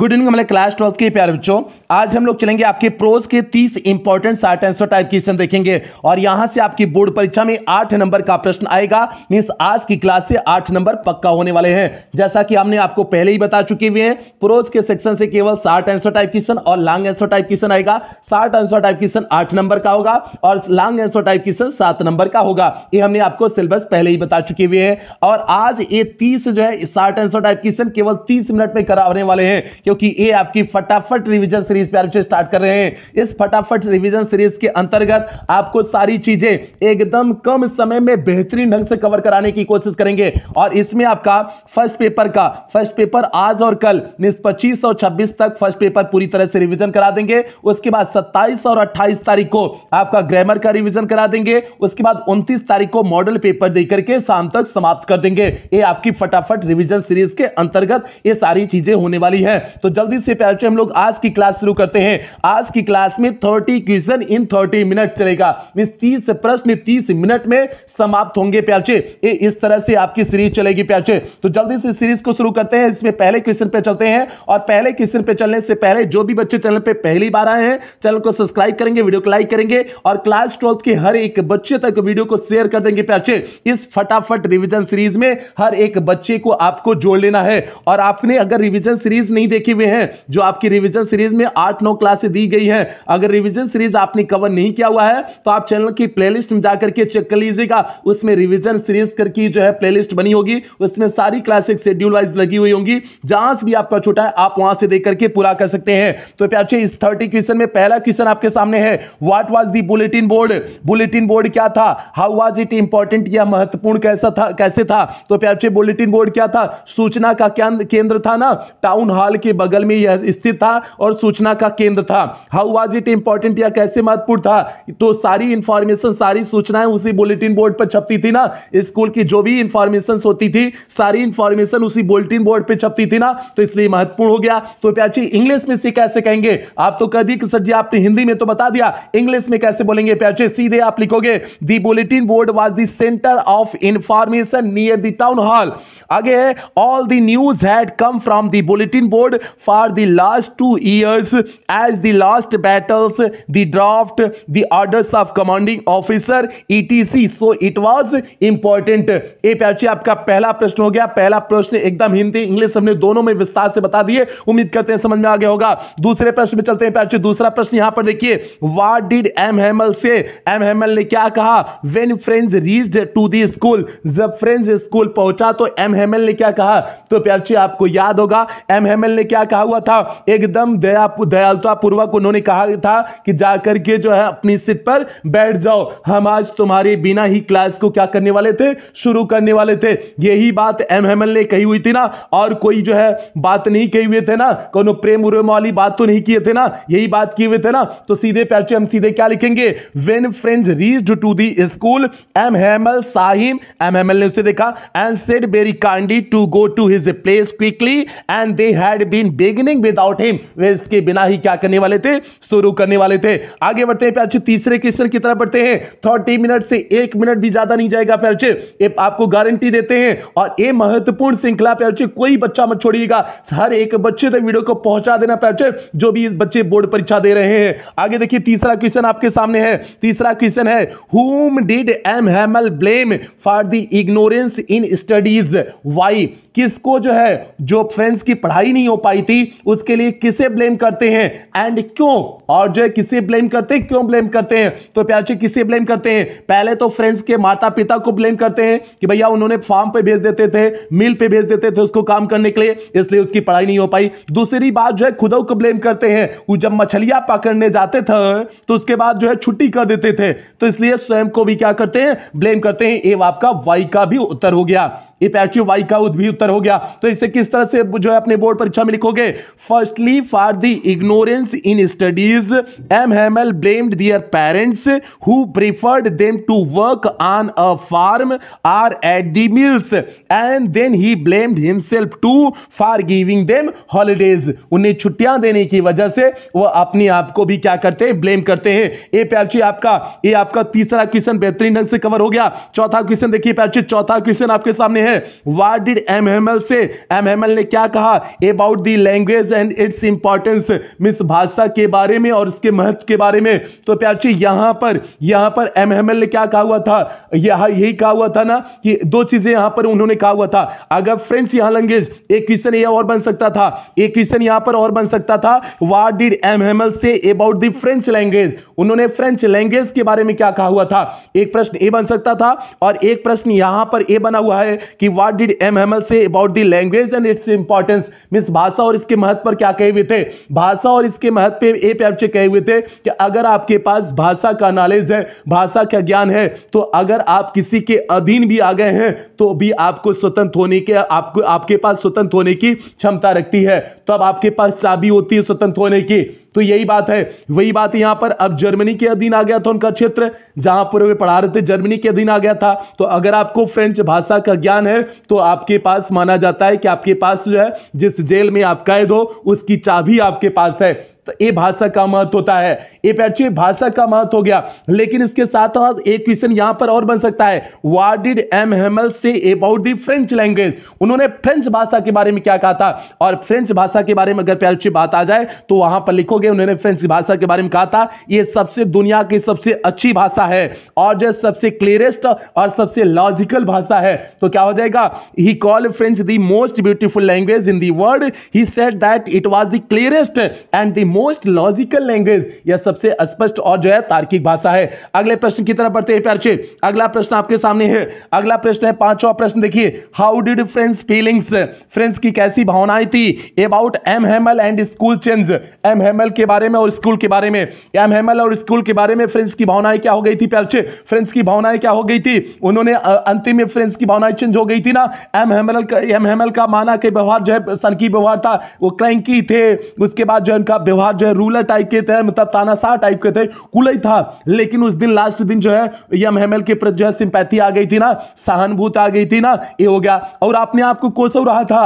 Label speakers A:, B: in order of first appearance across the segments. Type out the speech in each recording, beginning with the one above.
A: Good evening हमारे class twelfth के प्यारे बच्चों आज हम लोग चलेंगे आपके प्रोज के 30 important short answer type question देखेंगे और यहां से आपकी बोर्ड परीक्षा में आठ नंबर का प्रश्न आएगा मीन्स आज की क्लास से आठ नंबर पक्का होने वाले हैं जैसा कि हमने आपको पहले ही बता चुके हुए हैं प्रोज के सेक्शन से केवल शार्ट आंसर टाइप क्वेश्चन और लॉन्ग आंसर टाइप क्वेश्चन आएगा शार्ट आंसर टाइप क्वेश्चन आठ नंबर का होगा और लॉन्ग आंसर टाइप क्वेश्चन सात नंबर का होगा ये हमने आपको सिलेबस पहले ही बता चुके हुए हैं और आज ये तीस जो है शार्ट आंसर टाइप क्वेश्चन केवल तीस मिनट में करा वाले हैं क्योंकि ये आपकी फटाफट रिविजन सीरीज पे आपसे स्टार्ट कर रहे हैं इस फटाफट रिविजन सीरीज के अंतर्गत आपको सारी चीजें एकदम कम समय में बेहतरीन ढंग से कवर कराने की कोशिश करेंगे और इसमें आपका फर्स्ट पेपर का फर्स्ट पेपर आज और कल मीन पच्चीस और छब्बीस तक फर्स्ट पेपर पूरी तरह से रिविजन करा देंगे उसके बाद सत्ताईस और अट्ठाईस तारीख को आपका ग्रामर का रिविजन करा देंगे उसके बाद उनतीस तारीख को मॉडल पेपर देकर के शाम तक समाप्त कर देंगे ये आपकी फटाफट रिविजन सीरीज के अंतर्गत ये सारी चीजें होने वाली है तो जल्दी से प्यार हम लोग आज की क्लास शुरू करते हैं आज की क्लास में thirty question in thirty minute चलेगा मीन तीस प्रश्न तीस मिनट में समाप्त होंगे प्याचे ये इस तरह से आपकी सीरीज चलेगी प्याचे तो जल्दी से सीरीज को शुरू करते हैं इसमें पहले क्वेश्चन पे चलते हैं और पहले क्वेश्चन पे चलने से पहले जो भी बच्चे चैनल पे पहली बार आए हैं चैनल को सब्सक्राइब करेंगे वीडियो को लाइक करेंगे और क्लास ट्वेल्थ के हर एक बच्चे तक वीडियो को शेयर कर देंगे प्याचे इस फटाफट रिविजन सीरीज में हर एक बच्चे को आपको जोड़ लेना है और आपने अगर रिविजन सीरीज नहीं देखे हुए हैं जो आपकी रिविजन सीरीज में आठ नौ क्लासे दी गई हैं अगर रिविजन सीरीज आपने कवर नहीं किया हुआ है तो आप चैनल की प्लेलिस्ट में जाकर के चेक कर लीजिएगा उसमें रिविजन सीरीज करके जो है प्ले बनी होगी उसमें सारी क्लासेज शेड्यूल वाइज लगी हुई होंगी जहां से भी आपका छोटा है आप वहां से देख करके पूरा कर सकते हैं तो प्याचे इस थर्टी क्वेश्चन में पहला क्वेश्चन आपके सामने है what was the bulletin board bulletin board क्या था हाउ वाज इट इंपॉर्टेंट या महत्वपूर्ण कैसा था कैसे था तो प्याचे बुलेटिन बोर्ड क्या था सूचना का केंद्र था ना टाउन हॉल के बगल में यह स्थित था और सूचना का केंद्र था हाउ वाज इट इंपॉर्टेंट या कैसे महत्वपूर्ण था तो सारी इंफॉर्मेशन सारी सूचनाएं उसी बुलेटिन बोर्ड पर छपती थी ना स्कूल की जो भी इंफॉर्मेशन होती थी सारी इंफॉर्मेशन उसी बुलेटिन बोर्ड पर छपती थी ना तो इसलिए महत्वपूर्ण हो गया तो प्याची इंग्लिश में से कैसे कहेंगे आप तो कह दी कि सर जी आपने हिंदी में तो बता दिया इंग्लिश में कैसे बोलेंगे प्याचे सीधे आप लिखोगे the bulletin board was the centre of information near the town hall आगे all the news had come from the bulletin board followed for the last two years as the last battles, the draft, the orders of commanding officer, etc. So it was important. ए पैची आपका पहला प्रश्न हो गया पहला प्रश्न एकदम हिंदी इंग्लिश हमने दोनों में विस्तार से बता दिए उम्मीद करते हैं समझ में आ गया होगा दूसरे प्रश्न में चलते हैं पैची दूसरा प्रश्न यहां पर देखिए वाट डिड एम हेमल से एम हेमल ने क्या कहा when friends reached to the school जब फ्रेंड्स स्कूल पहुंचा तो एम हेमल ने क्या कहा तो प्याची आपको याद होगा एम हेमल ने ने क्या कहा हुआ था एकदम दया दयालुता पूर्वक उन्होंने कहा था कि जाकर के जो है अपनी सीट पर बैठ जाओ हम आज तुम्हारे बिना ही क्लास को क्या करने वाले थे शुरू करने वाले थे यही बात एम हेमल ने कही हुई थी ना और कोई जो है बात नहीं कही हुए थे ना कोनो प्रेम उरेम वाली बात तो नहीं किए थे ना यही बात किए हुए थे ना तो सीधे पैचे हम सीधे क्या लिखेंगे when friend reached to the school M Hamel saw him M Hamel उसे देखा and said very kindly to go to his place quickly and they had been beginning without him वे इसके बिना ही क्या करने वाले थे शुरू करने वाले थे आगे बढ़ते हैं प्याचे तीसरे क्वेश्चन की तरफ बढ़ते हैं थर्टी मिनट से एक मिनट भी ज्यादा नहीं जाएगा प्याचे आपको गारंटी देते हैं और ये महत्वपूर्ण श्रृंखला प्याचे कोई बच्चा मत छोड़िएगा हर एक बच्चे तक वीडियो को पहुंचा देना प्याचे जो भी बच्चे बोर्ड परीक्षा दे रहे हैं आगे देखिए तीसरा क्वेश्चन आपके सामने है तीसरा क्वेश्चन है whom did M Hamel blame for the ignorance in studies why किसको जो है जो फ्रेंड्स की पढ़ाई नहीं हो पाई थी उसके लिए किसे ब्लेम करते हैं एंड क्यों और जो है किसे ब्लेम करते हैं क्यों ब्लेम करते हैं तो प्याचे किसे ब्लेम करते हैं पहले तो फ्रेंड्स के माता पिता को ब्लेम करते हैं कि भैया उन्होंने फार्म पे भेज देते थे मिल पे भेज देते थे उसको काम करने के लिए इसलिए उसकी पढ़ाई नहीं हो पाई दूसरी बात जो है खुद को ब्लेम करते हैं वो जब मछलियां पकड़ने जाते थे तो उसके बाद जो है छुट्टी कर देते थे तो इसलिए स्वयं को भी क्या करते हैं ब्लेम करते हैं एव आपका वाई का भी उत्तर हो गया इफेक्टिव वाई का भी उत्तर हो गया तो इससे किस तरह से जो है अपने बोर्ड परीक्षा में लिखोगे firstly for the ignorance in studies M L blamed their parents who preferred them to work on a farm or at the mills and then he blamed himself too for giving them holidays उन्हें छुट्टियां देने की वजह से वह अपने आप को भी क्या करते हैं ब्लेम करते हैं ए पैची आपका ये आपका तीसरा क्वेश्चन बेहतरीन ढंग से कवर हो गया चौथा क्वेश्चन देखिए पैची चौथा क्वेश्चन आपके सामने है है what did M M L say M M L ने क्या कहा about the language and its importance मिस भाषा के बारे में और इसके महत्व के बारे में तो प्याची यहाँ पर यहाँ पर एम एम एल ने क्या कहा हुआ था यह यही कहा हुआ था ना कि दो चीजें यहाँ पर उन्होंने कहा हुआ था अगर फ्रेंच यहाँ लैंग्वेज एक क्वेश्चन यह और बन सकता था एक क्वेश्चन यहाँ पर और बन सकता था what did M M L say about the French language उन्होंने फ्रेंच लैंग्वेज के बारे में क्या कहा हुआ था एक प्रश्न ए बन सकता था और एक प्रश्न यहां पर ए बना हुआ है कि what did M Hamel say about the language and its importance mean भाषा और इसके महत्व पर क्या कहे हुए थे भाषा और इसके महत्व पे ए पैप्चे कहे हुए थे कि अगर आपके पास भाषा का नॉलेज है भाषा का ज्ञान है तो अगर आप किसी के अधीन भी आ गए हैं तो भी आपको स्वतंत्र होने के आपको आपके पास स्वतंत्र होने की क्षमता रखती है तब आपके पास चाबी होती है स्वतंत्र होने की तो यही बात है वही बात यहाँ पर अब जर्मनी के अधीन आ गया था उनका क्षेत्र जहाँ पर वे पढ़ा रहे थे जर्मनी के अधीन आ गया था तो अगर आपको फ्रेंच भाषा का ज्ञान है तो आपके पास माना जाता है कि आपके पास जो है जिस जेल में आप कैद हो उसकी चाबी आपके पास है तो ये भाषा का महत्व होता है ये एक्चुअली भाषा का महत्व हो गया लेकिन इसके साथ साथ एक क्वेश्चन यहाँ पर और बन सकता है what did M Hamel say about the French language उन्होंने फ्रेंच भाषा के बारे में क्या कहा था और फ्रेंच भाषा के बारे में अगर प्यार बात आ जाए तो वहां पर लिखोगे उन्होंने फ्रेंच भाषा के बारे में कहा था ये सबसे दुनिया की सबसे अच्छी भाषा है और जो सबसे क्लियरेस्ट और सबसे लॉजिकल भाषा है तो क्या हो जाएगा he call French the most beautiful language in the world he said that it was the clearest and the most logical language या सबसे स्पष्ट और जो है तार्किक भाषा है अगले प्रश्न की तरफ बढ़ते हैं प्यारे अगला प्रश्न आपके सामने है अगला प्रश्न है पांचवा प्रश्न देखिए how did friends feelings friends की कैसी भावनाएं थी about M Hamel and school change M Hamel के बारे में और स्कूल के बारे में एम हेमल और स्कूल के बारे में फ्रेंड्स की भावनाएं क्या हो गई थी प्यारे फ्रेंड्स की भावनाएं क्या हो गई थी उन्होंने अंतिम में फ्रेंड्स की भावनाएं चेंज हो गई थी ना एम हेमल एम हेमल का माना के व्यवहार जो है सनकी व्यवहार था वो क्रैंकी थे उसके बाद जो है उनका व्यवहार व्यवहार जो है रूलर टाइप के थे मतलब तानाशाह टाइप के थे कुल ही था लेकिन उस दिन लास्ट दिन जो है यम हेमल के प्रति जो है सिंपैथी आ गई थी ना सहानुभूत आ गई थी ना ये हो गया और आपने आपको कोसव रहा था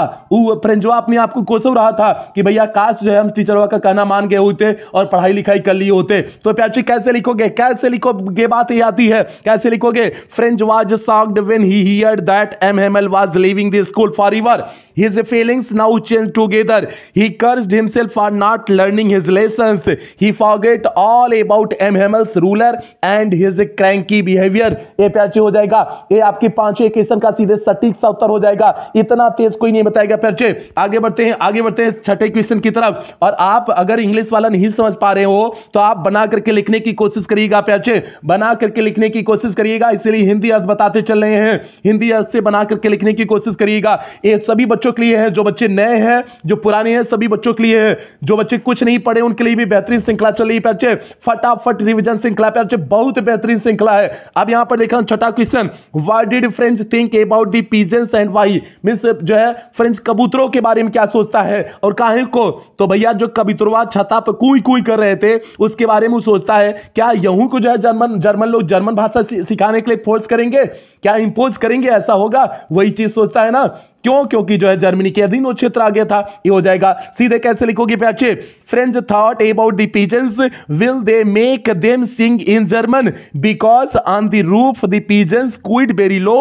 A: फ्रेंजो आपने आपको कोसव रहा था कि भैया काश जो है हम टीचर का कहना मान गए होते और पढ़ाई लिखाई कर लिए होते तो प्याची कैसे लिखोगे कैसे लिखोगे बात ही आती है कैसे लिखोगे French was shocked when he hear that M L was living the school forever his feelings now change together he curse himself or not learning learning his lesson he forget all about M Hamel's ruler and his cranky behaviour ए पैचे हो जाएगा ये आपके पांचवें question का सीधे सटीक सा उत्तर हो जाएगा इतना तेज कोई नहीं बताएगा पैचे आगे बढ़ते हैं आगे बढ़ते हैं छठे क्वेश्चन की तरफ और आप अगर इंग्लिश वाला नहीं समझ पा रहे हो तो आप बना करके लिखने की कोशिश करिएगा पैचे बना करके लिखने की कोशिश करिएगा इसीलिए हिंदी अर्थ बताते चल रहे हैं हिंदी अर्थ से बना करके लिखने की कोशिश करिएगा ये सभी बच्चों के लिए है जो बच्चे नए हैं जो पुराने हैं सभी बच्चों के लिए है जो बच्चे कुछ नहीं नहीं पढ़े उनके लिए भी बेहतरीन श्रृंखला चल रही बच्चे फटाफट रिविजन श्रृंखला पे बहुत बेहतरीन श्रृंखला है अब यहां पर देख छठा question why did French think about the pigeons and why means जो है फ्रेंच कबूतरों के बारे में क्या सोचता है और काहे को तो भैया जो कबूतरवा छता पर कुई कुई कर रहे थे उसके बारे में सोचता है क्या यहूं को जो है जर्मन जर्मन लोग जर्मन भाषा सिखाने के लिए फोर्स करेंगे क्या इम्पोज करेंगे ऐसा होगा वही चीज सोचता है ना क्यों क्योंकि जो है जर्मनी के अधीन क्षेत्र आ गया था ये हो जाएगा सीधे कैसे लिखोगे बच्चे French thought about the pigeons will they make them sing in German because on the roof the pigeons cooed very low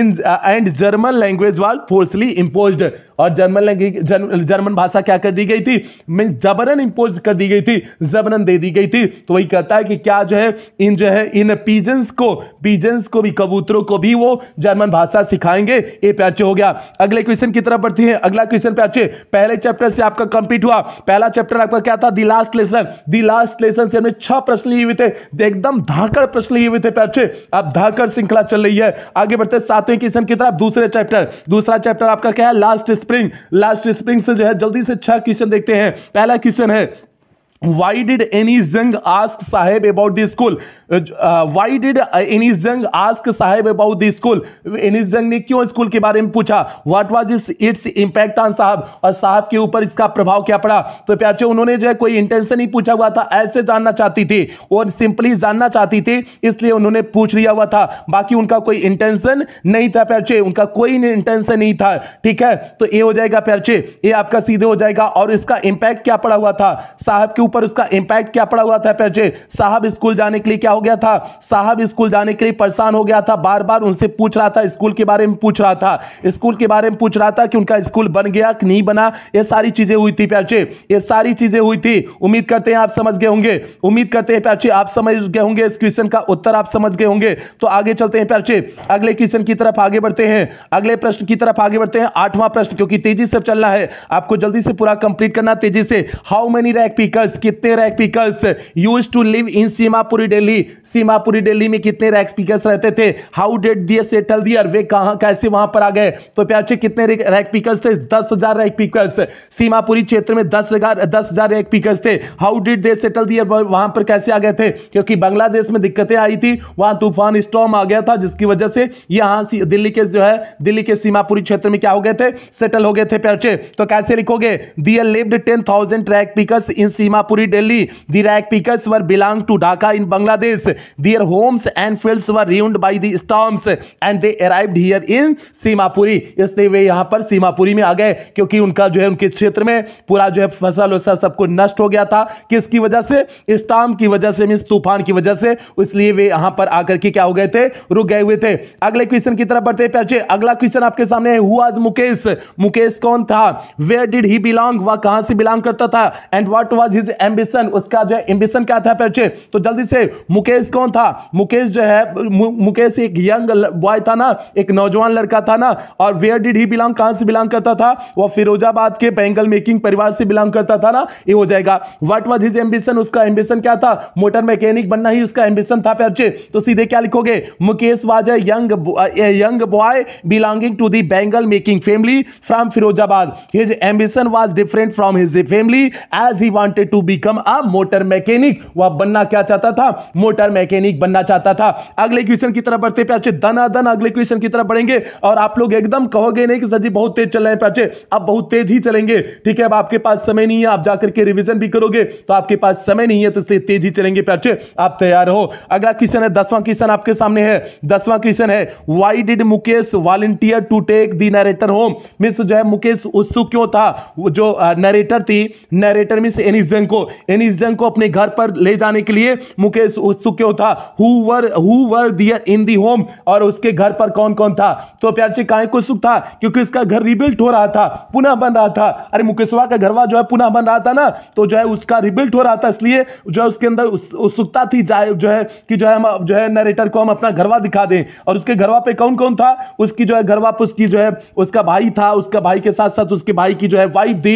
A: in and German language wall forcely impose और जर्मन लैंग्वेज जर्मन भाषा क्या कर दी गई थी means जबरन impose कर दी गई थी जबरन दे दी गई थी तो वही कहता है कि क्या जो है इन जो है इन पीजेंस को पीजेंस को भी कबूतरों को भी वो जर्मन भाषा सिखाएंगे ये प्याचे हो गया अगले क्वेश्चन की तरफ बढ़ती है अगला क्वेश्चन प्याचे पहले चैप्टर से आपका कंप्लीट हुआ पहला चैप्टर आपका क्या था the last lesson the last lesson से हमने छह प्रश्न लिए हुए थे एकदम धाकड़ प्रश्न लिए हुए थे प्याचे अब धाकड़ श्रृंखला चल रही है आगे बढ़ते सातवें क्वेश्चन की तरफ दूसरे चैप्टर दूसरा चैप्टर आपका क्या है लास्ट स्प्रिंग लास्ट स्प्रिंग से जो है जल्दी से छह क्वेश्चन देखते हैं पहला क्वेश्चन है why did any zung ask sahib about the school uh, uh why did uh, any zung ask sahib about the school any zung ने क्यों स्कूल के बारे में पूछा what was its its impact on साहब और साहब के ऊपर इसका प्रभाव क्या पड़ा तो प्याचो उन्होंने जो है कोई इंटेंशन नहीं पूछा हुआ था ऐसे जानना चाहती थी और सिंपली जानना चाहती थी इसलिए उन्होंने पूछ लिया हुआ था बाकी उनका कोई इंटेंशन नहीं था प्याचे उनका कोई इंटेंशन नहीं था ठीक है तो ये हो जाएगा प्याचे ये आपका सीधे हो जाएगा और इसका इंपैक्ट क्या पड़ा हुआ था साहब के ऊपर पर उसका इंपैक्ट क्या पड़ा हुआ था बच्चे साहब स्कूल जाने के लिए क्या हो गया था साहब स्कूल जाने के लिए परेशान हो गया था बार बार उनसे पूछ रहा था स्कूल के बारे में पूछ रहा था स्कूल के बारे में पूछ रहा था कि उनका स्कूल बन गया कि नहीं बना ये सारी चीज़ें हुई थी प्याचे ये सारी चीज़ें हुई थी उम्मीद करते हैं आप समझ गए होंगे उम्मीद करते हैं प्याचे आप समझ गए होंगे इस क्वेश्चन का उत्तर आप समझ गए होंगे तो आगे चलते हैं प्याचे अगले क्वेश्चन की तरफ आगे बढ़ते हैं अगले प्रश्न की तरफ आगे बढ़ते हैं आठवां प्रश्न क्योंकि तेजी से चलना है आपको जल्दी से पूरा कंप्लीट करना तेजी से हाउ मेनी रैक पीकर्स कितने rag pickers used to live in Seemapuri Delhi Seemapuri Delhi में कितने रैक पिकर्स रहते थे how did they settle there वे कहाँ कैसे वहां पर आ गए तो प्याचे कितने रैक पिकर्स थे दस हजार रैक पिकर्स सीमापुरी क्षेत्र में दस हजार दस हजार रैक पिकर्स थे how did they settle there वहां पर कैसे आ गए थे क्योंकि बांग्लादेश में दिक्कतें आई थी वहां तूफान स्टॉम आ गया था जिसकी वजह से यहाँ दिल्ली के जो है दिल्ली के सीमापुरी क्षेत्र में क्या हो गए थे सेटल हो गए थे प्याचे तो कैसे लिखोगे there lived ten thousand rag pickers in Seema Bhagapuri, Delhi. The ragpickers were belonged to Dhaka in Bangladesh. Their homes and fields were ruined by the storms and they arrived here in Seemapuri इसलिए वे यहाँ पर सीमापुरी में आ गए क्योंकि उनका जो है उनके क्षेत्र में पूरा जो है फसल वसल सबको नष्ट हो गया था किसकी वजह से स्टाम की वजह से मीन्स तूफान की वजह से इसलिए वे यहाँ पर आकर के क्या हो गए थे रुक गए हुए थे अगले क्वेश्चन की तरफ बढ़ते पैचे अगला क्वेश्चन आपके सामने है हु मुकेश मुकेश कौन था वेयर डिड ही बिलोंग वह कहाँ से बिलोंग करता था and what was his ambition उसका जो है एम्बिशन क्या था परिचय तो जल्दी से मुकेश कौन था मुकेश जो है मु, मुकेश एक यंग बॉय था ना एक नौजवान लड़का था ना और वेयर डिड ही बिलोंग कहाँ से बिलोंग करता था वह फिरोजाबाद के बैंगल मेकिंग परिवार से बिलोंग करता था ना ये हो जाएगा वट वॉज हिज एम्बिशन उसका एम्बिशन क्या था मोटर मैकेनिक बनना ही उसका एम्बिशन था परिचय तो सीधे क्या लिखोगे Mukesh was young young boy belonging to the bangle making family from Firozabad his ambition was different from his family as he wanted to become a motor mechanic वह बनना क्या चाहता था मोटर मैकेनिक बनना चाहता था अगले क्वेश्चन की तरफ बढ़ते प्याचे दना दन अगले क्वेश्चन की तरफ बढ़ेंगे और आप लोग एकदम कहोगे नहीं कि सर जी बहुत तेज चल रहे हैं प्याचे अब बहुत तेज ही चलेंगे ठीक है अब आपके पास समय नहीं है आप जाकर के रिविजन भी करोगे तो आपके पास समय नहीं है तो इसलिए तेज ही चलेंगे प्याचे आप तैयार हो अगला क्वेश्चन है दसवां क्वेश्चन आपके सामने है दसवां क्वेश्चन है why did Mukesh volunteer to take the narrator home मिस जो है मुकेश उत्सुक क्यों था जो नरेटर थी नरेटर मिस एनिजन को एनिजन को अपने घर पर ले जाने के लिए मुकेश उत्सुक क्यों था who were their in the home और उसके घर पर कौन कौन था तो प्यार से काय को सुख था क्योंकि उसका घर रिबिल्ट हो रहा था पुनः बन रहा था अरे मुकेशवा का घरवा जो है पुनः बन रहा था ना तो जो है उसका रिबिल्ट हो रहा था इसलिए जो है उसके अंदर उत्सुकता उस थी जो है कि जो है हम जो है नरेटर को हम अपना घरवा दिखा दें और उसके घरवा पे कौन कौन था उसकी जो है घरवा पे उसकी जो है उसका भाई था उसका भाई के साथ साथ उसके भाई की जो है वाइफ थी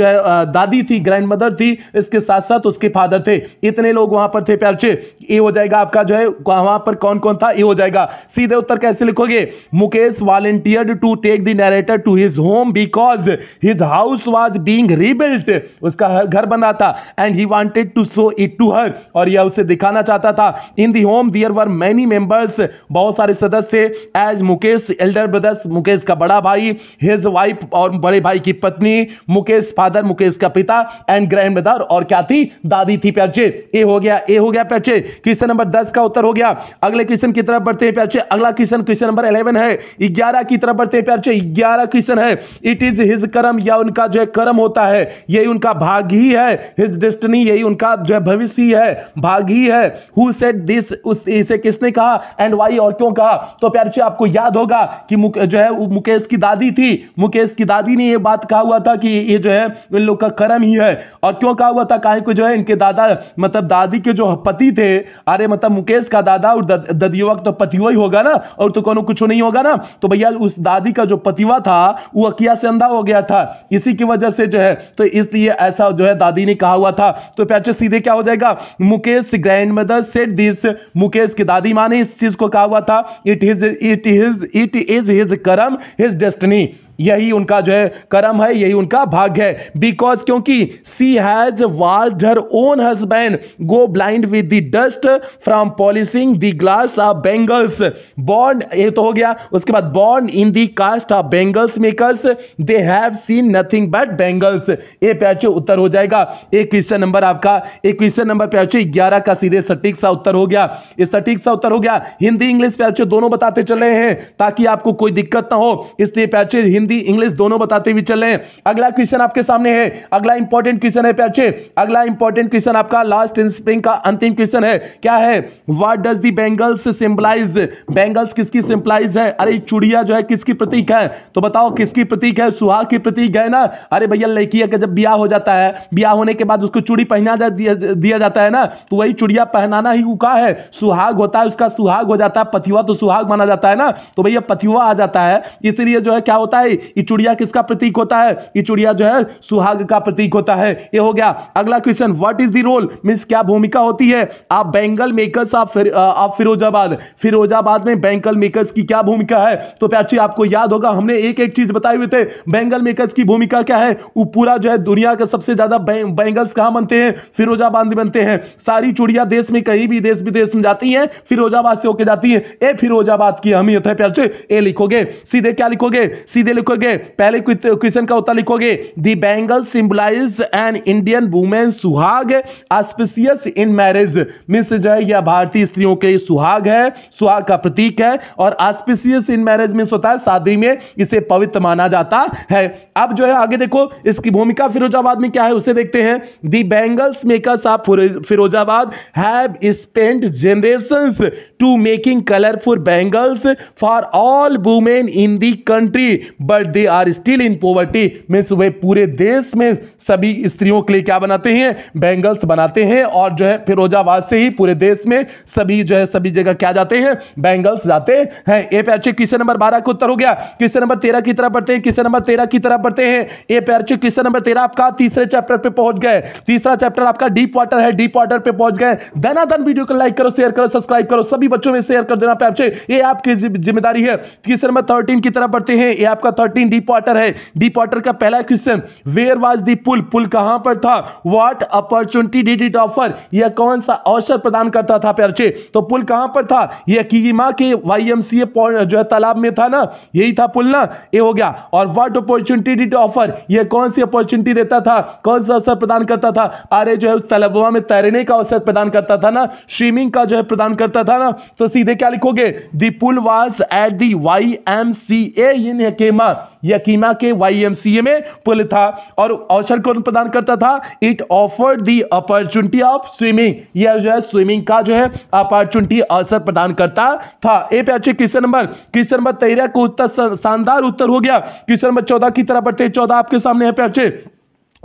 A: जो है दादी थी ग्रैंड मदर थी इसके साथ साथ उसके फादर थे इतने लोग वहां पर थे प्यार ये हो जाएगा आपका जो है वहां पर कौन कौन था ये हो जाएगा सीधे उत्तर कैसे लिखोगे Mukesh volunteer to take the narrator to his home because his house was being rebuilt उसका घर बना था and he wanted to show it to her और यह उसे दिखाना चाहता था in the home there were many members बहुत सारे सदस्य थे as Mukesh elder brothers Mukesh का बड़ा भाई हिज वाइफ और बड़े भाई की पत्नी मुकेश फादर मुकेश का पिता एंड ग्रैंड ब्रदर चार और क्या थी दादी थी प्याचे ए हो गया ए हो गया प्याचे क्वेश्चन नंबर दस का उत्तर हो गया अगले क्वेश्चन की तरफ बढ़ते हैं प्याचे अगला क्वेश्चन क्वेश्चन नंबर इलेवन है ग्यारह की तरफ बढ़ते हैं प्याचे ग्यारह क्वेश्चन है इट इज हिज कर्म या उनका जो है कर्म होता है यही उनका भाग ही है हिज डेस्टनी यही उनका जो है भविष्य है भाग ही है हु सेट दिस इसे किसने कहा एंड वाई और क्यों कहा तो प्याचे आपको याद होगा कि जो है मुकेश की दादी थी मुकेश की दादी ने यह बात कहा हुआ था कि ये जो है इन लोग का कर्म ही है और क्यों कहा क्या हुआ था काहे को जो है इनके दादा मतलब दादी के जो पति थे अरे मतलब मुकेश का दादा और दद, ददियुआ तो पतिवा ही होगा ना और तो कोनो कुछ नहीं होगा ना तो भैया उस दादी का जो पतिवा था वो अकिया से अंधा हो गया था इसी की वजह से जो है तो इसलिए ऐसा जो है दादी ने कहा हुआ था तो पैचो सीधे क्या हो जाएगा Mukesh grandmother said this Mukesh की दादी माँ ने इस चीज को कहा हुआ था it is it is it is his karam his destiny यही उनका जो है कर्म है यही उनका भाग्य है बिकॉज क्योंकि she has was her own husband go blind with the dust from polishing the glass of bangles born ये तो हो गया उसके बाद born in the caste of bangles makers they have seen nothing but bangles ये प्याचो उत्तर हो जाएगा एक क्वेश्चन नंबर आपका एक क्वेश्चन नंबर प्याचो ग्यारह का सीधे सटीक सा उत्तर हो गया ये सटीक सा उत्तर हो गया हिंदी इंग्लिश प्याचो दोनों बताते चले हैं ताकि आपको कोई दिक्कत ना हो इसलिए प्याचो हिंदी हिंदी इंग्लिश दोनों बताते हुए चल रहे हैं अगला क्वेश्चन आपके सामने है अगला इंपॉर्टेंट क्वेश्चन है प्याचे अगला इंपॉर्टेंट क्वेश्चन आपका लास्ट इन स्प्रिंग का अंतिम क्वेश्चन है क्या है what does the bangles symbolise bangles किसकी सिंपलाइज है अरे चुड़िया जो है किसकी प्रतीक है तो बताओ किसकी प्रतीक है सुहाग की प्रतीक है ना अरे भैया लड़की का जब ब्याह हो जाता है ब्याह होने के बाद उसको चूड़ी पहना जा, दिया, दिया जाता है ना तो वही चुड़िया पहनाना ही उका है सुहाग होता है उसका सुहाग हो जाता है पथिवा तो सुहाग माना जाता है ना तो भैया पथिवा आ जाता है इसलिए जो है क्या होता है ये चुड़िया किसका प्रतीक होता है ये चुड़िया जो है सुहाग का प्रतीक होता है ये हो गया अगला question what is the role means क्या भूमिका होती है आप बैंगल मेकर्स ऑफ फिर, आप फिरोजाबाद फिरोजाबाद में बैंगल मेकर्स की क्या भूमिका है तो प्याची आपको याद होगा हमने एक एक चीज बताए हुए थे बैंगल मेकर्स की भूमिका क्या है वो पूरा जो है दुनिया का सबसे ज्यादा बैंगल्स कहाँ बनते हैं फिरोजाबाद में बनते हैं सारी चुड़िया देश में कहीं भी देश विदेश में जाती है फिरोजाबाद से होकर जाती है ए फिरोजाबाद की अहमियत है प्याची ए लिखोगे सीधे क्या लिखोगे सीधे लिखोगे लिखोगे पहले क्वेश्चन का उत्तर लिखोगे the bangle symbolise an Indian women suhag auspicious in marriage miss जो है यह भारतीय स्त्रियों के सुहाग है सुहाग का प्रतीक है और आस्पिशियस इन मैरिज मीन्स होता है शादी में इसे पवित्र माना जाता है अब जो है आगे देखो इसकी भूमिका फिरोजाबाद में क्या है उसे देखते हैं the bangles makers of Firozabad have spent generations to making colourful bangles for all women in the country but but they are still in poverty means वे पूरे देश में सभी स्त्रियों के लिए क्या बनाते हैं बैंगल्स बनाते हैं और जो है फिरोजाबाद से ही पूरे देश में सभी जो है सभी जगह क्या जाते हैं बैंगल्स जाते हैं ए पैर क्वेश्चन नंबर बारह का उत्तर हो गया क्वेश्चन नंबर तेरह की तरफ पढ़ते हैं क्वेश्चन नंबर तेरह की तरफ पढ़ते हैं ए पैर क्वेश्चन नंबर तेरह आपका तीसरे चैप्टर पर पहुंच गए तीसरा चैप्टर आपका डीप वाटर है डीप वाटर पर पहुंच गए देना दन वीडियो को लाइक करो शेयर करो सब्सक्राइब करो सभी बच्चों में शेयर कर देना पैर ये आपकी जिम्मेदारी है क्वेश्चन नंबर थर्टीन की तरफ पढ़ते हैं ये आपका थर्टीन डी पॉटर है डी पॉटर का पहला question where was the pool pool कहां पर था what opportunity did it offer यह कौन सा अवसर प्रदान करता था प्यारे तो पुल कहां पर था यह कीमा के वाईएमसीए जो है तालाब में था ना यही था पुल ना ये हो गया और वॉट अपॉर्चुनिटी डिड ऑफर यह कौन सी अपॉर्चुनिटी देता था कौन सा अवसर प्रदान करता था अरे जो है उस तलबा में तैरने का अवसर प्रदान करता था ना स्विमिंग का जो है प्रदान करता था ना तो सीधे क्या लिखोगे the pool was at the Y M C N हेकेमा था यकीमा के वाईएमसीए में पुल था और अवसर कौन प्रदान करता था it offered the opportunity of swimming यह जो है स्विमिंग का जो है अपॉर्चुनिटी अवसर प्रदान करता था ए पे अच्छे क्वेश्चन नंबर क्वेश्चन नंबर तेरह को उत्तर शानदार उत्तर हो गया क्वेश्चन नंबर चौदह की तरफ बढ़ते चौदह आपके सामने है पे अच्छे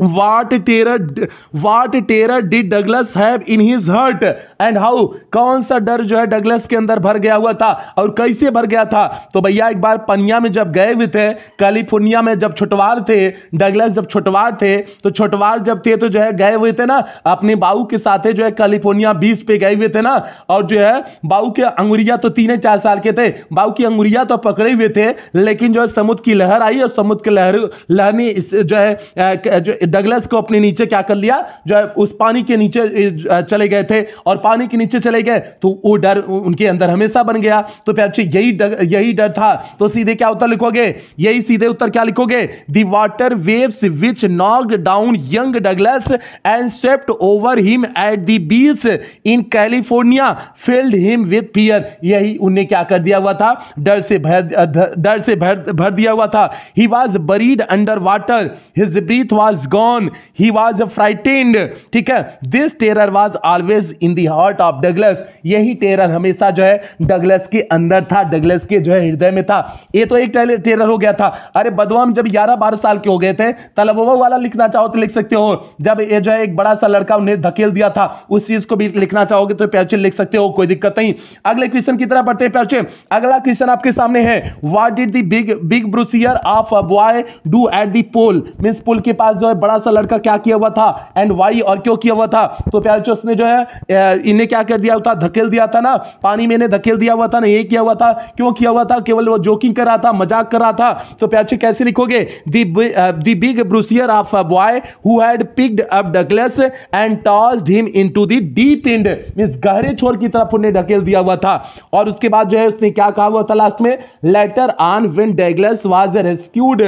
A: what terror what terror did Douglas have in his heart and how कौन सा डर जो है डगलस के अंदर भर गया हुआ था और कैसे भर गया था तो भैया एक बार पनिया में जब गए हुए थे कैलिफोर्निया में जब छुटवार थे डगलस जब छुटवार थे तो छुटवार जब थे तो जो है गए हुए थे ना अपने बाऊ के साथ जो है कैलिफोर्निया बीच पे गए हुए थे ना और जो है बाऊ के अंगुरिया तो तीन चार साल के थे बाऊ की अंगुरिया तो पकड़े हुए थे लेकिन जो है समुद्र की लहर आई और समुद्र की लहर लहर जो है डगलस को अपने नीचे क्या कर लिया जो है उस पानी के नीचे चले गए थे और पानी के नीचे चले गए तो वो डर उनके अंदर हमेशा बन गया तो प्यारे यही डर यही डर था तो सीधे क्या उत्तर लिखोगे यही सीधे उत्तर क्या लिखोगे the water waves which knock down young Douglas and swept over him at the beach in California filled him with fear यही उन्हें क्या कर दिया हुआ था डर से भर डर से भर भर दिया हुआ था he was buried under water his breath was gone he was a frightened ठीक है this terror was always in the heart of Douglas यही टेरर हमेशा जो है डगलस के अंदर था डगलस के जो है हृदय में था ये तो एक टेरर हो गया था अरे बदवाम जब 11 बारह साल के हो गए थे तलब वाला लिखना चाहो तो लिख सकते हो जब ये जो है एक बड़ा सा लड़का उन्हें धकेल दिया था उस चीज को भी लिखना चाहोगे तो पैचे लिख सकते हो कोई दिक्कत नहीं अगले क्वेश्चन की तरह बढ़ते पैचे अगला क्वेश्चन आपके सामने है what did the big big bruiser of a boy do at the pool means pool के पास जो है बड़ा सा लड़का क्या किया हुआ था एंड वाई और क्यों किया हुआ था तो प्यारचोस ने जो है इन्हें क्या कर दिया था धकेल दिया था ना पानी में इन्हें धकेल दिया हुआ था ना ये किया हुआ था क्यों किया हुआ था केवल वो जोकिंग कर रहा था मजाक कर रहा था तो प्यारचो कैसे लिखोगे the big bruiser of a boy who had picked up Douglas and tossed him into the deep end means गहरे छोर की तरफ उन्हें ढकेल दिया हुआ था और उसके बाद जो है उसने क्या कहा हुआ था लास्ट में later on when Douglas was rescued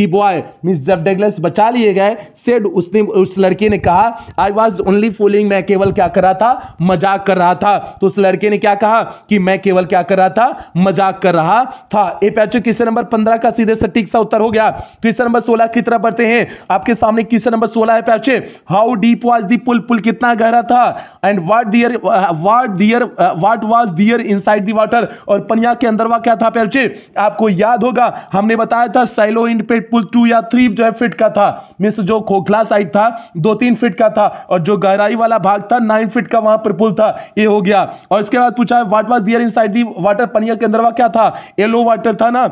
A: the boy means जब डेगलस बचा लिए गए सेड उसने उस लड़के ने कहा आई वॉज ओनली फूलिंग मैं केवल क्या कर रहा था मजाक कर रहा था तो उस लड़के ने क्या कहा कि मैं केवल क्या कर रहा था मजाक कर रहा था ए पैचो क्वेश्चन नंबर पंद्रह का सीधे सटीक सा उत्तर हो गया क्वेश्चन नंबर सोलह की तरफ बढ़ते हैं आपके सामने क्वेश्चन नंबर सोलह है पैचे how deep was the pool pool कितना गहरा था and what there what there what was there inside the water और पनिया के अंदरवा क्या था पैचे आपको याद होगा हमने बताया था साइलो इंड पे पुल टू या थ्री जो है फिट का था मिस जो खोखला साइड था दो तीन फिट का था और जो गहराई वाला भाग था नाइन फिट का वहां पर पुल था ये हो गया और इसके बाद पूछा है what was there inside the water पनिया के अंदर वह क्या था येलो वाटर था ना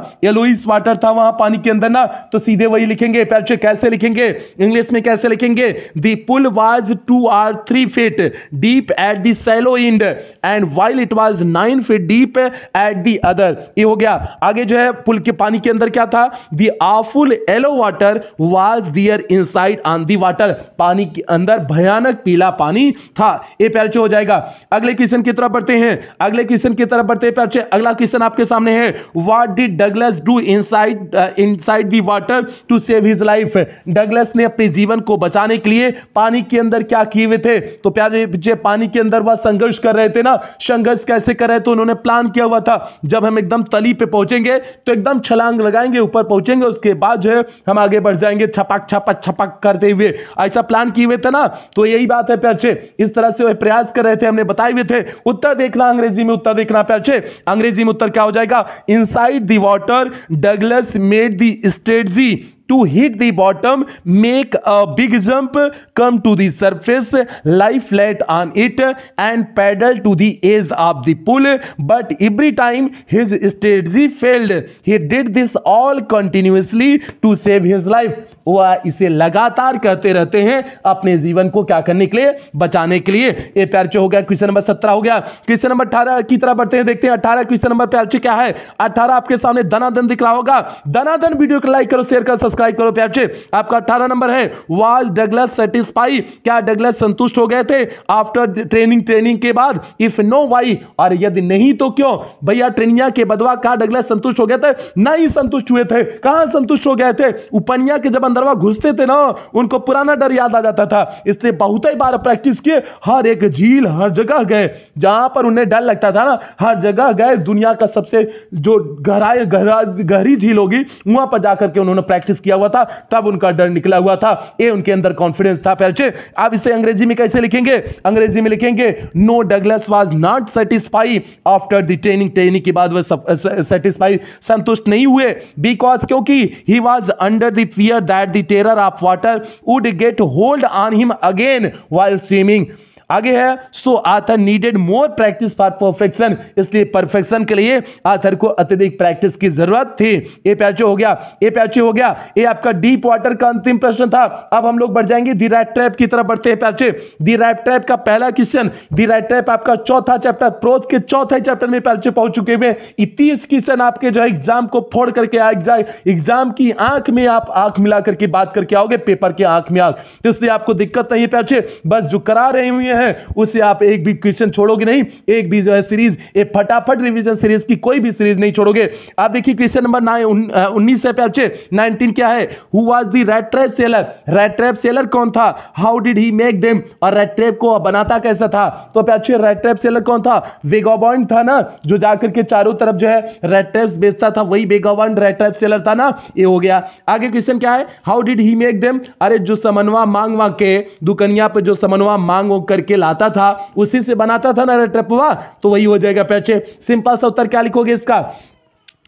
A: इस वाटर था वहां पानी के अंदर ना तो सीधे वही लिखेंगे पैरचे कैसे लिखेंगे इंग्लिश में कैसे लिखेंगे the pool was two or three feet deep at the shallow end and while it was nine feet deep at the other ये हो गया आगे जो है पुल के पानी के अंदर क्या था the awful yellow water was there inside on the water पानी के अंदर भयानक पीला पानी था ये पैरचे हो जाएगा अगले क्वेश्चन की तरफ बढ़ते हैं अगले क्वेश्चन की तरफ बढ़ते हैं अगला क्वेश्चन आपके सामने है what did Douglas do inside inside the water to save his life Douglas ने अपने जीवन को बचाने के लिए पानी के अंदर क्या किए हुए थे तो प्यारे पानी के अंदर वह संघर्ष कर रहे थे ना संघर्ष कैसे कर रहे थे तो उन्होंने प्लान किया हुआ था जब हम एकदम तली पे पहुंचेंगे तो एकदम छलांग लगाएंगे ऊपर पहुंचेंगे उसके बाद जो है हम आगे बढ़ जाएंगे छपाक छपा छपक करते हुए ऐसा प्लान किए हुए थे ना तो यही बात है प्याचे इस तरह से प्रयास कर रहे थे हमने बताए हुए थे उत्तर देखना अंग्रेजी में उत्तर देखना प्याचे अंग्रेजी में उत्तर क्या हो जाएगा inside daughter Douglas made the strategy to hit the bottom make a big jump come to the surface lie flat on it and paddle to the edge of the pool but every time his strategy failed he did this all continuously to save his life वह इसे लगातार करते रहते हैं अपने जीवन को क्या करने के लिए बचाने के लिए ये प्यार हो गया क्वेश्चन नंबर सत्रह हो गया क्वेश्चन नंबर अठारह की तरह बढ़ते हैं देखते हैं अठारह क्वेश्चन नंबर प्यार क्या है अठारह आपके सामने धनादन दिख रहा होगा धनादन वीडियो को लाइक करो शेयर करो सब्सक्राइब सब्सक्राइब करो प्यारे आपका अठारह नंबर है वाज डगलस सेटिस्फाई क्या डगलस संतुष्ट हो गए थे आफ्टर ट्रेनिंग ट्रेनिंग के बाद इफ नो वाई और यदि नहीं तो क्यों भैया ट्रेनिया के बदवा कहा डगलस संतुष्ट हो गए थे नहीं संतुष्ट हुए थे कहां संतुष्ट हो गए थे उपनिया के जब अंदरवा घुसते थे ना उनको पुराना डर याद आ जाता था इसलिए बहुत ही बार प्रैक्टिस किए हर एक झील हर जगह गए जहां पर उन्हें डर लगता था ना हर जगह गए दुनिया का सबसे जो गहराई गहरा गहरी झील होगी वहां पर जाकर के उन्होंने प्रैक्टिस किया किया हुआ था तब उनका डर निकला हुआ था ये उनके अंदर कॉन्फिडेंस था पहले आप इसे अंग्रेजी में कैसे लिखेंगे अंग्रेजी में लिखेंगे no Douglas was not satisfy after the training training के बाद वह सेटिस्फाई संतुष्ट नहीं हुए बिकॉज क्योंकि he was under the fear that the terror of water would get hold on him again while swimming आगे है so author needed more practice for perfection इसलिए परफेक्शन के लिए आथर को अत्यधिक प्रैक्टिस की जरूरत थी ए पैचो हो गया ए पैचो हो गया ये आपका डीप वाटर का अंतिम प्रश्न था अब हम लोग बढ़ जाएंगे दी राइट ट्रैप की तरफ बढ़ते हैं पैचे दी राइट ट्रैप का पहला क्वेश्चन दी राइट ट्रैप आपका चौथा चैप्टर प्रोज के चौथे चैप्टर में पैचे पहुंच चुके हुए इक्कीस क्वेश्चन आपके जो है एग्जाम को फोड़ करके एग्जाम एग्जाम की आंख में आप आंख मिला करके बात करके आओगे पेपर की आंख में आंख तो इसलिए आपको दिक्कत नहीं पैचे बस जो करा रहे हुए हैं हैं उसे आप एक भी क्वेश्चन छोड़ोगे नहीं एक भी जो है सीरीज एक फटाफट रिवीजन सीरीज की कोई भी सीरीज नहीं छोड़ोगे आप देखिए क्वेश्चन नंबर उन्नीस है पहले नाइनटीन क्या है who was the rat trap seller rat trap seller कौन था how did he make them और रेड ट्रैप को बनाता कैसा था तो पहले रेड ट्रैप सेलर कौन था वेगाबॉन्ड था ना जो जाकर के चारों तरफ जो है रेड ट्रैप्स बेचता था वही वेगाबॉन्ड रेड ट्रैप सेलर था ना ये हो गया आगे क्वेश्चन क्या है how did he make them अरे जो समन्वा मांग वा के दुकनिया पे जो समन्वा मांग करके करके लाता था उसी से बनाता था ना ट्रपवा तो वही हो जाएगा पैचे सिंपल सा उत्तर क्या लिखोगे इसका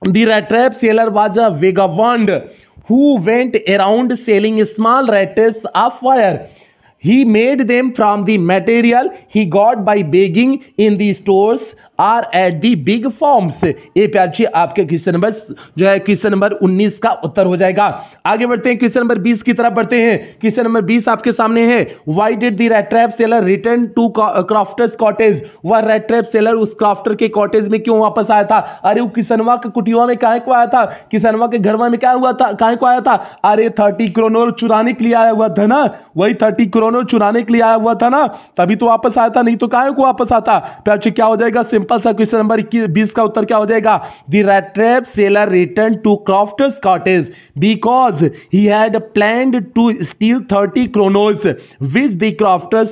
A: the rattrap seller was a one who went around selling small rattraps of wire He made them from the material he got by begging in the stores or at the big farms ये प्यार जी आपके question number जो है question number 19 का उत्तर हो जाएगा आगे बढ़ते हैं क्वेश्चन नंबर 20 की तरफ बढ़ते हैं क्वेश्चन नंबर 20 आपके सामने है why did the rat trap seller return to crofter's cottage वह रेड ट्रैप सेलर उस क्राफ्टर के कॉटेज में क्यों वापस आया था अरे वो किसनवा के कुटिया में काहे को आया था किसनवा के घरवा में क्या हुआ था काहे को आया था अरे 30 क्रोनोल चुराने के लिए आया हुआ था ना वही 30 क्रोन उन्हें चुनाने के लिए आया हुआ था ना तभी तो वापस आया था नहीं तो कहा को वापस आता प्याचे क्या हो जाएगा सिंपल सा क्वेश्चन नंबर बीस का उत्तर क्या हो जाएगा the rattrap seller return to crofter's cottage because he had plan to steal thirty kronor which the crofter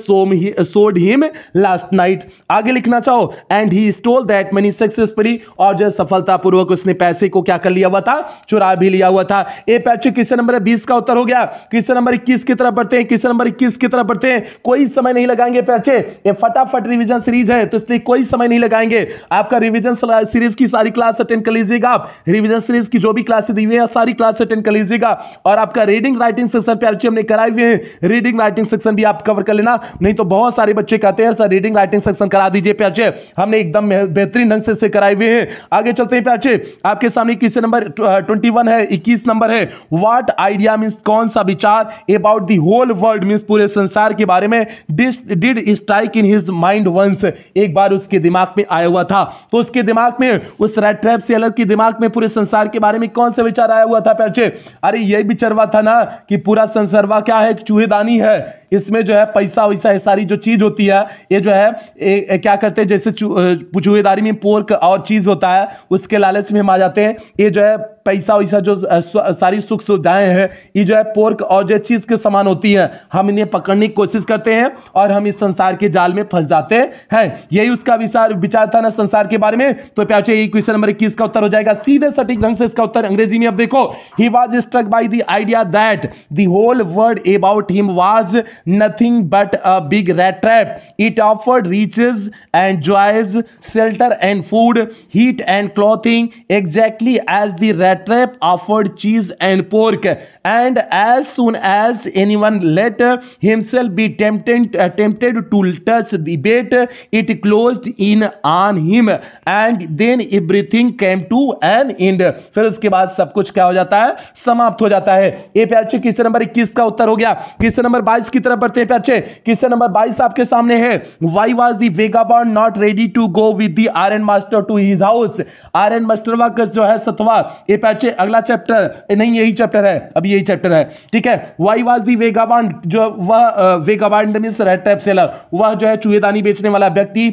A: showed him last night आगे लिखना चाहो and he stole that money successfully और जो सफलतापूर्वक उसने पैसे को क्या कर लिया हुआ था चुरा भी लिया हुआ था ए पैच क्वेश्चन नंबर बीस का उत्तर हो गया क्वेश्चन नंबर इक्कीस की तरफ बढ़ते हैं क्वेश्चन नंबर इक्कीस की की तरह पढ़ते हैं कोई समय नहीं लगाएंगे बच्चे ये फटाफट रिवीजन सीरीज है तो इसलिए कोई समय नहीं लगाएंगे आपका रिवीजन सीरीज की सारी क्लास अटेंड कर लीजिएगा आप रिविजन सीरीज की जो भी क्लासेस दी हुई है सारी क्लास अटेंड कर लीजिएगा और आपका रीडिंग राइटिंग सेक्शन पे अच्छे हमने कराए हुए हैं रीडिंग राइटिंग सेक्शन भी आप कवर कर लेना नहीं तो बहुत सारे बच्चे कहते हैं सर रीडिंग राइटिंग सेक्शन करा दीजिए प्याचे हमने एकदम बेहतरीन ढंग से कराए हुए हैं आगे चलते हैं प्याचे आपके सामने किस नंबर ट्वेंटी है इक्कीस नंबर है वाट आइडिया मीन्स कौन सा विचार about the whole world means पूरे संसार के बारे में did strike in his mind once एक बार उसके दिमाग में आया हुआ था तो उसके दिमाग में उस रेड ट्रैप से अलग के दिमाग में पूरे संसार के बारे में कौन सा विचार आया हुआ था पैचे अरे यही विचार हुआ था ना कि पूरा संसारवा क्या है चूहेदानी है इसमें जो है पैसा वैसा ये सारी जो चीज़ होती है ये जो है ए, ए, क्या करते हैं जैसे चूहेदारी में पोर्क और चीज़ होता है उसके लालच में हम आ जाते हैं ये जो है पैसा वैसा जो सारी सुख सुविधाएं हैं ये जो है पोर्क और जो चीज़ के समान होती है हम इन्हें पकड़ने की कोशिश करते हैं और हम इस संसार के जाल में फंस जाते हैं यही उसका विचार विचार था ना संसार के बारे में तो प्याचे यही क्वेश्चन नंबर इक्कीस का उत्तर हो जाएगा सीधे सटीक ढंग से इसका उत्तर अंग्रेजी में अब देखो he was struck by the idea that the whole world about him was nothing but a big rat trap. It offered riches and joys, shelter and food, heat and clothing, exactly as the rat trap offered cheese and pork. And as soon as anyone let himself be tempted, uh, tempted to touch the bait, it closed in on him, and then everything came to an end. फिर उसके बाद सब कुछ क्या हो जाता है समाप्त हो जाता है ये प्यार क्वेश्चन नंबर इक्कीस का उत्तर हो गया क्वेश्चन नंबर बाईस की तरफ तरफ बढ़ते प्याचे किस्से नंबर बाईस आपके सामने है why was the vagabond not ready to go with the iron master to his house iron master का जो है सतवा ये प्याचे अगला चैप्टर नहीं यही चैप्टर है अभी यही चैप्टर है ठीक है वाई वॉज दी वेगाबॉन जो वह vagabond means rat trap seller वह जो है चूहेदानी बेचने वाला व्यक्ति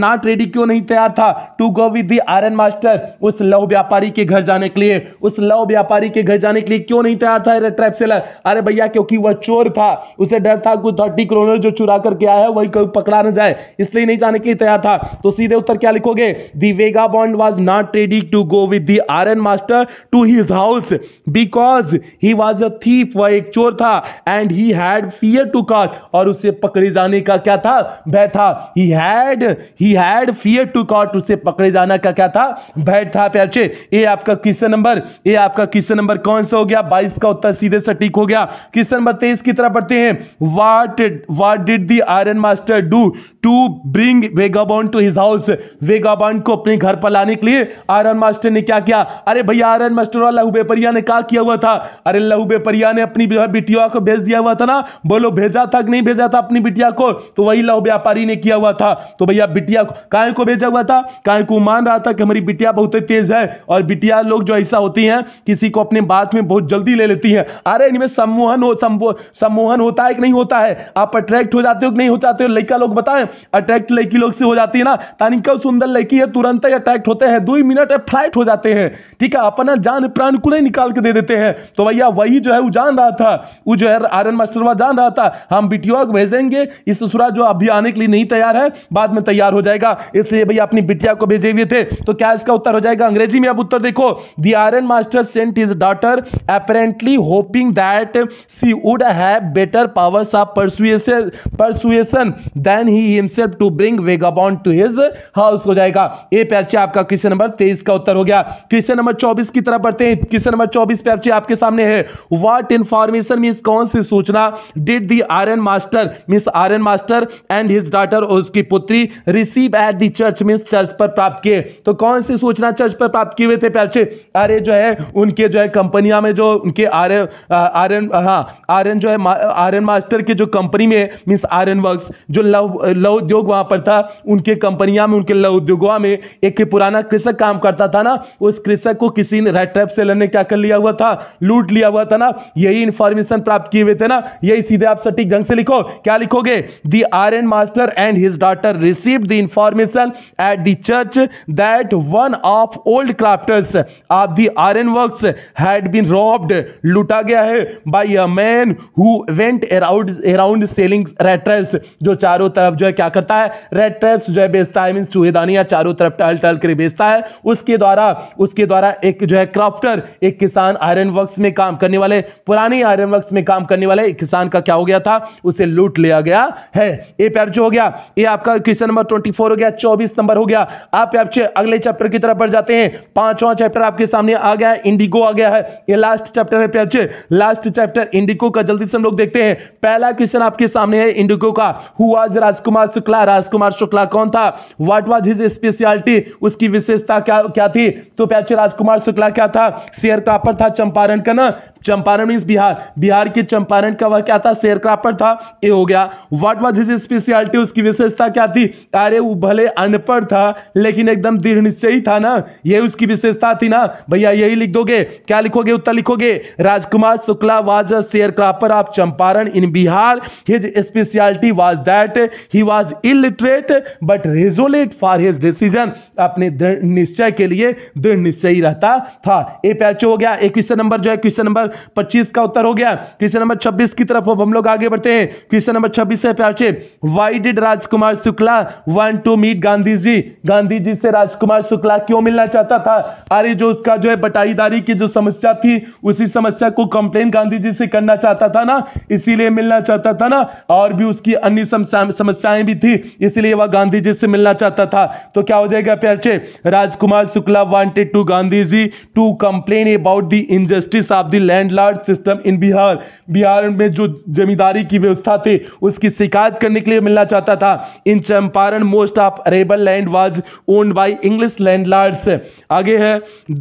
A: नॉट रेडी क्यों नहीं तैयार था to go with the iron master उस लव व्यापारी के घर जाने के लिए उस लव व्यापारी के घर जाने के लिए क्यों नहीं तैयार था रेड ट्रैप सेलर अरे भैया क्योंकि वह चोर था उसे डर तैयार था कोई थर्टी करोड़ जो चुरा करके आया है वही कोई पकड़ा ना जाए इसलिए नहीं जाने के लिए तैयार था तो सीधे उत्तर क्या लिखोगे the vagabond was not ready to go with the iron master to his house because he was a thief वह एक चोर था and he had fear to call और उसे पकड़े जाने का क्या था भय था he had he had fear to caught उसे पकड़े जाने का क्या था भय था प्याचे ये आपका क्वेश्चन नंबर ये आपका क्वेश्चन नंबर कौन सा हो गया बाईस का उत्तर सीधे सटीक हो गया क्वेश्चन नंबर तेईस की तरफ बढ़ते हैं what what did the iron master do to bring vagabond to his house vagabond को अपने घर पर लाने के लिए आयरन मास्टर ने क्या किया अरे भैया आयरन मास्टर और लहू बेपरिया ने क्या किया हुआ था अरे लहू बेपरिया ने अपनी बिटिया को भेज दिया हुआ था ना बोलो भेजा था कि नहीं भेजा था अपनी बिटिया को तो वही लहू व्यापारी ने किया हुआ था तो भैया बिटिया को काय को भेजा हुआ था काय को मान रहा था कि हमारी बिटिया बहुत तेज है और बिटिया लोग जो ऐसा होती हैं किसी को अपने बात में बहुत जल्दी ले लेती है अरे इनमें सम्मोहन हो सम्मोहन होता है कि नहीं नहीं होता है आप अट्रैक्ट हो जाते हो कि नहीं हो जाते हो लड़का लोग बताएं अट्रैक्ट लड़की लोग से हो जाती है ना तानी कब सुंदर लड़की है तुरंत ही अट्रैक्ट होते हैं दो ही मिनट फ्लाइट हो जाते हैं ठीक है अपना जान प्राण को नहीं निकाल के दे देते हैं तो भैया वही जो है वो जान रहा था वो जो है आर्यन मास्टरवा जान रहा था हम बिटिया को भेजेंगे इस ससुरा जो अभी आने के लिए नहीं तैयार है बाद में तैयार हो जाएगा इसलिए भैया अपनी बिटिया को भेजे हुए थे तो क्या इसका उत्तर हो जाएगा अंग्रेजी में अब उत्तर देखो the iron master sent his daughter apparently hoping that she would have better power purpose of persuasion persuasion than he himself to bring vagabond to his house हो जाएगा ए पैरचे आपका क्वेश्चन नंबर तेईस का उत्तर हो गया क्वेश्चन नंबर चौबीस की तरफ बढ़ते हैं क्वेश्चन नंबर चौबीस पैरचे आपके सामने है वाट इन्फॉर्मेशन मीन्स कौन सी सूचना did the iron master means iron master and his daughter और उसकी पुत्री receive at the church means church पर प्राप्त किए तो कौन सी सूचना चर्च पर प्राप्त किए हुए थे पैरचे अरे जो है उनके जो है कंपनियां में जो उनके आर्य आर्यन हाँ आर्यन जो है आर्यन मास्टर मास्टर के जो कंपनी में मिस आयरन वर्क जो लव लव उद्योग वहाँ पर था उनके कंपनियाँ में उनके लव उद्योगों में एक पुराना कृषक काम करता था ना उस कृषक को किसी ने रेड ट्रैप सेलर ने क्या कर लिया हुआ था लूट लिया हुआ था ना यही इन्फॉर्मेशन प्राप्त किए हुए थे ना यही सीधे आप सटीक ढंग से लिखो क्या लिखोगे the iron master and his daughter receive the information at the church that one of old crofters of the iron works had been robbed लूटा गया है by a man who went around around around selling rat traps जो चारों तरफ जो है क्या करता है रेड ट्रैप्स जो है बेचता है मीन चूहेदानी या चारों तरफ टहल टहल कर बेचता है उसके द्वारा उसके द्वारा एक जो है क्राफ्टर एक किसान आयरन वर्क्स में काम करने वाले पुराने आयरन वर्क्स में काम करने वाले एक किसान का क्या हो गया था उसे लूट लिया गया है ये पैर जो हो गया ये आपका क्वेश्चन नंबर ट्वेंटी हो गया चौबीस नंबर हो गया आप अगले चैप्टर की तरफ बढ़ जाते हैं पांचवा चैप्टर आपके सामने आ गया इंडिगो आ गया है ये लास्ट चैप्टर है पैर लास्ट चैप्टर इंडिगो का जल्दी से हम लोग देखते हैं पहला क्वेश्चन आपके सामने है इंडिगो का हुआज राजकुमार शुक्ला राजकुमार शुक्ला कौन था व्हाट वाज हिज स्पेशलिटी उसकी विशेषता क्या क्या थी तो प्याचे राजकुमार शुक्ला क्या था शेयर क्रॉपर था चंपारण का ना चंपारण मीन्स बिहार बिहार के चंपारण का वह क्या था शेयर क्रॉपर था ये हो गया व्हाट वाज हिज स्पेशलिटी उसकी विशेषता क्या थी अरे वो भले अनपढ़ था लेकिन एकदम दृढ़ निश्चय था ना ये उसकी विशेषता थी ना भैया यही लिख दोगे क्या लिखोगे उत्तर लिखोगे Rajkumar Shukla was share cropper of Champaran in Bihar his speciality specialty that he he illiterate but but for his decision अपने दृढ़ निश्चय के लिए दृढ़ निश्चय ही रहता था ए पैचो हो गया एक क्वेश्चन नंबर जो है क्वेश्चन नंबर 25 का उत्तर हो गया क्वेश्चन नंबर 26 की तरफ हम लोग आगे बढ़ते हैं क्वेश्चन नंबर 26 है पैचे why did Rajkumar Shukla want to meet Gandhi ji Gandhi ji से राजकुमार शुक्ला क्यों मिलना चाहता था अरे जो उसका जो है बटाईदारी की जो समस्या थी उसी समस्या को कंप्लेन गांधी जी से करना चाहता था ना इसीलिए मिलना चाहता था ना और भी उसकी अन्य समस्याएं भी थी इसलिए वह गांधी जी से मिलना चाहता था तो क्या हो जाएगा प्यारे Rajkumar Shukla wanted to Gandhi ji to complain about the injustice of the land system in Bihar Bihar में जो जमींदारी की व्यवस्था थी उसकी शिकायत करने के लिए मिलना चाहता था in Champaran most of arable land was owned by English land आगे है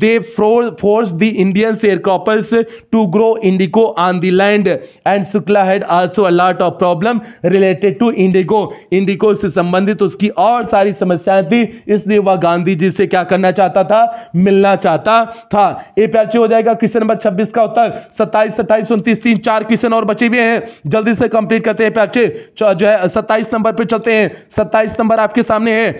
A: दे फोर्स द इंडियन एयरक्रॉपर्स to grow indigo on the land and Shukla had also a lot of problem related to indigo indigo से संबंधित उसकी और सारी समस्याएं थी इसलिए वह गांधी जी से क्या करना चाहता था मिलना चाहता था ए प्याचे हो जाएगा क्वेश्चन नंबर छब्बीस का उत्तर सत्ताईस सत्ताईस उनतीस तीन चार क्वेश्चन और बचे हुए हैं जल्दी से कंप्लीट करते हैं प्याचे जो है सत्ताईस नंबर पर चलते हैं सत्ताईस नंबर आपके सामने है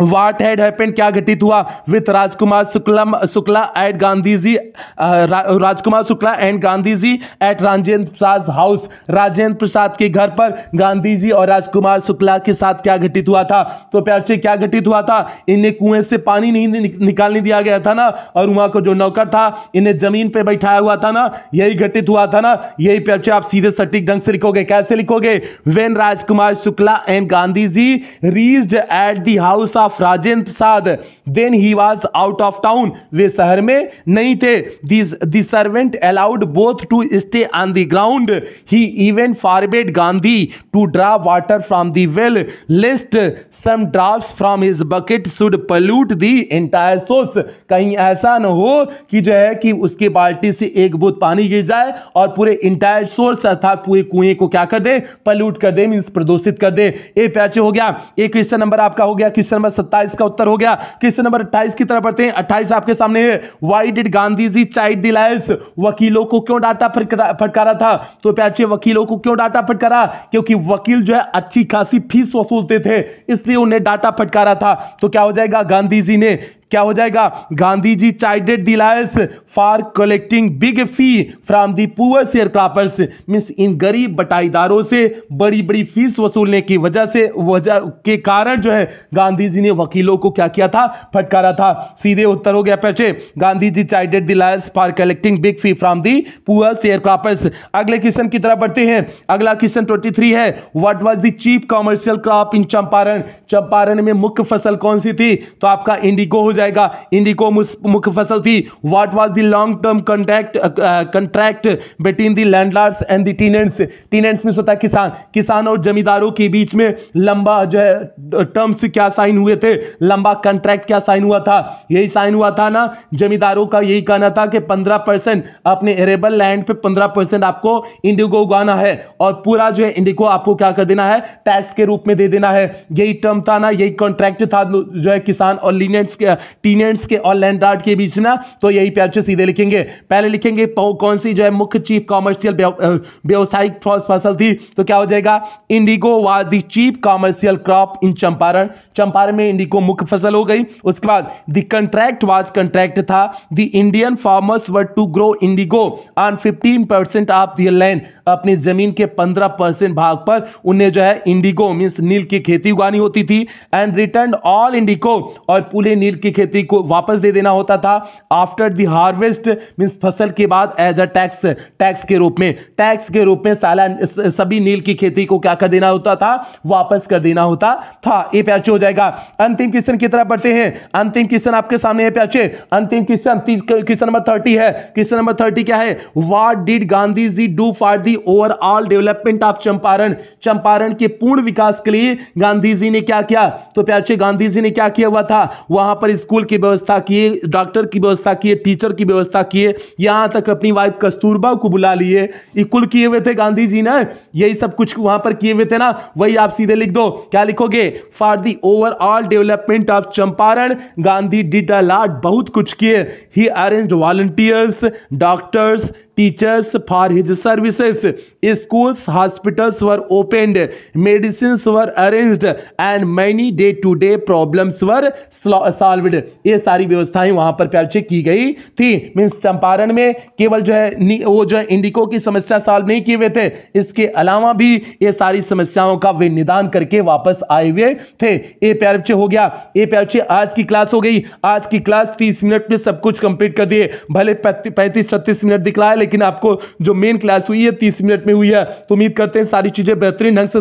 A: वाट हैड हैपेंड क्या घटित हुआ विथ राजकुमार शुक्ला शुक्ला एट गांधी जी रा, Rajkumar Shukla and Gandhi ji at Rajendra Prasad house Rajendra Prasad के घर पर गांधी जी और राजकुमार शुक्ला के साथ क्या घटित हुआ था तो प्यार्चे क्या घटित हुआ था इन्हें कुएं से पानी नहीं निकालने दिया गया था ना और वहाँ को जो नौकर था इन्हें जमीन पर बैठाया हुआ था ना यही घटित हुआ था ना यही प्यार्चे आप सीधे सटीक ढंग से लिखोगे कैसे लिखोगे when Rajkumar Shukla and Gandhi ji reach at the house of of Rajendra Prasad then he was out of town वे शहर में नहीं थे this servant allowed both to stay on the ground he even forbade Gandhi to draw water from the well lest some draft from his bucket should pollute the entire source कहीं ऐसा ना हो कि जो है कि उसके बाल्टी से एक बूंद पानी गिर जाए और पूरे इंटायर सोर्स अर्थात पूरे कुएं को क्या कर दे पल्यूट कर दे मीन्स प्रदूषित कर दे ए प्याचे हो गया ए क्वेश्चन नंबर आपका हो गया क्वेश्चन नंबर सत्ताईस का उत्तर हो गया क्वेश्चन नंबर अट्ठाइस की तरफ बढ़ते हैं अट्ठाइस आपके सामने है why did Gandhi ji chide डिलाइस वकीलों को क्यों डांटा फटकारा था तो प्याचे वकीलों को क्यों डांटा फटकारा क्योंकि वकील जो है अच्छी खासी फीस वसूलते थे इसलिए उन्हें डांटा फटकारा था तो क्या हो जाएगा गांधी जी ने क्या हो जाएगा गांधी जी चाइडेड डिलायस for collecting big fee from the poor share croppers means इन गरीब बटाईदारों से बड़ी बड़ी फीस वसूलने की वजह से वजह के कारण जो है गांधी जी ने वकीलों को क्या किया था फटकारा था सीधे उत्तर हो गया पैसे गांधी जी चाइडेड दिलायस for collecting big fee from the poor share croppers अगले क्वेश्चन की तरफ बढ़ते हैं अगला क्वेश्चन थ्री है what was the chief commercial crop in Champaran Champaran में मुख्य फसल कौन सी थी तो आपका इंडिगो हो जाएगा इंडिको मुख्य फसल थी what was the long term contract contract between the landlords and the tenants tenants में होता किसान किसान और जमींदारों के बीच में लंबा जो है टर्म्स uh, क्या साइन हुए थे लंबा कॉन्ट्रैक्ट क्या साइन हुआ था यही साइन हुआ था ना जमींदारों का यही कहना था कि पंद्रह अपने एरेबल लैंड पे पंद्रह आपको इंडिगो उगाना है और पूरा जो है इंडिगो आपको क्या कर देना है टैक्स के रूप में दे देना है यही टर्म था ना यही कॉन्ट्रैक्ट था जो है किसान और लीनेंट्स के टीनेंट्स के और लैंडार्ड के बीच ना तो यही पे अच्छे सीधे लिखेंगे पहले लिखेंगे कौन सी जो है मुख्य चीफ कॉमर्शियल व्यावसायिक फसल थी तो क्या हो जाएगा indigo was the chief commercial crop in Champaran Champaran में इंडिगो मुख्य फसल हो गई उसके बाद द कंट्रैक्ट वाज कंट्रैक्ट था the Indian farmers were to grow indigo on 15 percent of their land अपनी जमीन के पंद्रह परसेंट भाग पर उन्हें जो है इंडिगो मीन्स नील की खेती उगानी होती थी एंड रिटर्न ऑल इंडिगो और पूरे नील की खेती को वापस दे देना होता था आफ्टर दी हार्वेस्ट मीन्स फसल के बाद एज अ टैक्स टैक्स के रूप में टैक्स के रूप में साला सभी नील की खेती को क्या कर देना होता था वापस कर देना होता था ये प्याच हो जाएगा अंतिम क्वेश्चन की तरह पढ़ते हैं अंतिम क्वेश्चन आपके सामने है प्याचे अंतिम क्वेश्चन क्वेश्चन नंबर थर्टी है क्वेश्चन नंबर थर्टी क्या है what did Gandhi ji do for the overall development of Champaran Champaran के पूर्ण विकास के लिए गांधी जी ने क्या किया तो प्याचे गांधी जी ने क्या किया हुआ था वहां पर इस स्कूल की व्यवस्था किए डॉक्टर की व्यवस्था किए टीचर की व्यवस्था किए यहाँ तक अपनी वाइफ कस्तूरबा को बुला लिए कुल किए हुए थे गांधी जी ने यही सब कुछ वहाँ पर किए हुए थे ना वही आप सीधे लिख दो क्या लिखोगे for the overall development of Champaran Gandhi did a lot बहुत कुछ किए ही arrange volunteers doctors teachers for his services. Schools, hospitals were opened, medicines were arranged and many day-to-day -day problems were solved. ये सारी व्यवस्थाएं वहां पर प्यारे की गई थी मीन्स चंपारण में केवल जो है वो जो है इंडिको की समस्या सॉल्व नहीं किए हुए थे इसके अलावा भी ये सारी समस्याओं का वे निदान करके वापस आए हुए थे ये प्यारे हो गया ये प्यारे आज की क्लास हो गई आज की क्लास तीस मिनट में सब कुछ कंप्लीट कर दिए भले पैंतीस छत्तीस मिनट दिखलाया लेकिन आपको जो मेन क्लास हुई है तीस मिनट में हुई है तो उम्मीद करते हैं सारी चीज़ें बेहतरीन ढंग से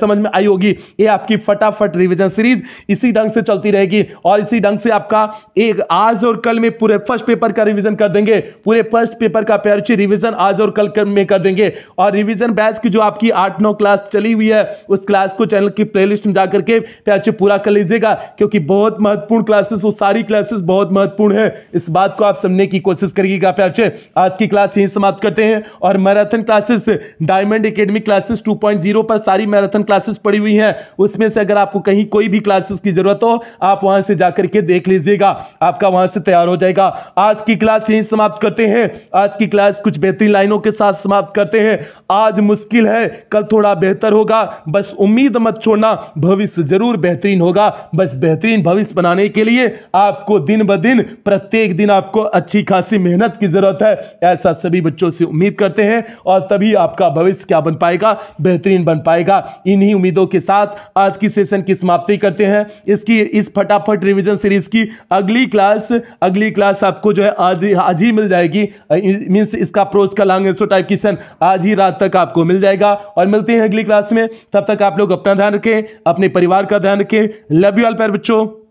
A: समझ में आई होगी ये आपकी फटाफट रिविजन सीरीज इसी ढंग से चलती रहेगी और इसी ढंग से आपका एक आज और कल में पूरे फर्स्ट पेपर का रिविजन कर देंगे पूरे फर्स्ट पेपर का पैरची रिविजन आज और कल में कर देंगे और रिविजन बैच की जो आपकी आठ नौ क्लास चली हुई है उस क्लास को चैनल की प्लेलिस्ट में जाकर के पैरची पूरा कर लीजिएगा क्योंकि बहुत महत्वपूर्ण क्लासेस वो सारी क्लासेस बहुत महत्वपूर्ण है इस बात को आप समझने की कोशिश करिएगा पैरचे आज की क्लास यहीं समाप्त करते हैं और marathon classes diamond academy classes 2.0 पर सारी मैराथन क्लासेस पड़ी हुई हैं उसमें से अगर आपको कहीं कोई भी क्लासेस की जरूरत हो आप वहां से जाकर के देख लीजिएगा आपका वहां से तैयार हो जाएगा आज की क्लास यहीं समाप्त करते हैं आज की क्लास कुछ बेहतरीन लाइनों के साथ समाप्त करते हैं आज मुश्किल है कल थोड़ा बेहतर होगा बस उम्मीद मत छोड़ना भविष्य जरूर बेहतरीन होगा बस बेहतरीन भविष्य बनाने के लिए आपको दिन ब दिन प्रत्येक दिन आपको अच्छी खासी मेहनत की जरूरत है ऐसा सभी बच्चों से उम्मीद करते हैं और तभी आपका भविष्य क्या बन पाएगा बेहतरीन बन पाएगा इन्हीं उम्मीदों के साथ आज की सेशन की समाप्ति करते हैं इसकी इस फटाफट रिविजन सीरीज की अगली क्लास अगली क्लास आपको जो है आज आज ही मिल जाएगी मीन्स इसका प्रोज का लॉन्ग एंसो टाइप क्वेश्चन आज ही रात तक आपको मिल जाएगा और मिलते हैं अगली क्लास में तब तक आप लोग अपना ध्यान रखें अपने परिवार का ध्यान रखें लव यू ऑल पैर बच्चों